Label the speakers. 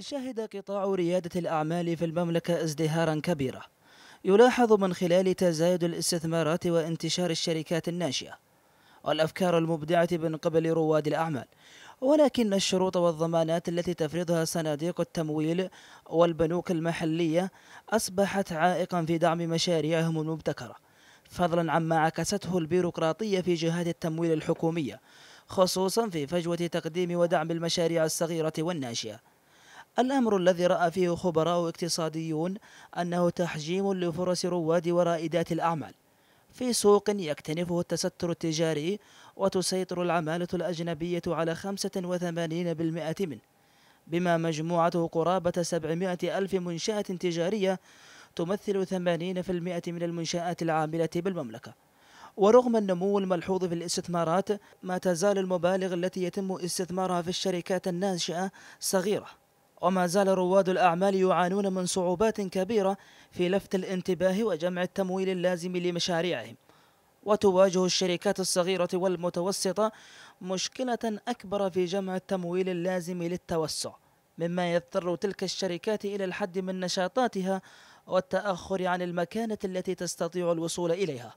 Speaker 1: شهد قطاع ريادة الأعمال في المملكة ازدهارا كبيرا يلاحظ من خلال تزايد الاستثمارات وانتشار الشركات الناشئة والأفكار المبدعة من قبل رواد الأعمال ولكن الشروط والضمانات التي تفرضها صناديق التمويل والبنوك المحلية أصبحت عائقا في دعم مشاريعهم المبتكرة فضلا عما عكسته البيروقراطية في جهات التمويل الحكومية خصوصا في فجوة تقديم ودعم المشاريع الصغيرة والناشئة الأمر الذي رأى فيه خبراء اقتصاديون أنه تحجيم لفرص رواد ورائدات الأعمال في سوق يكتنفه التستر التجاري وتسيطر العمالة الأجنبية على 85% منه بما مجموعته قرابة 700 ألف منشأة تجارية تمثل 80% من المنشآت العاملة بالمملكة ورغم النمو الملحوظ في الاستثمارات ما تزال المبالغ التي يتم استثمارها في الشركات الناشئة صغيرة وما زال رواد الأعمال يعانون من صعوبات كبيرة في لفت الانتباه وجمع التمويل اللازم لمشاريعهم وتواجه الشركات الصغيرة والمتوسطة مشكلة أكبر في جمع التمويل اللازم للتوسع مما يضطر تلك الشركات إلى الحد من نشاطاتها والتأخر عن المكانة التي تستطيع الوصول إليها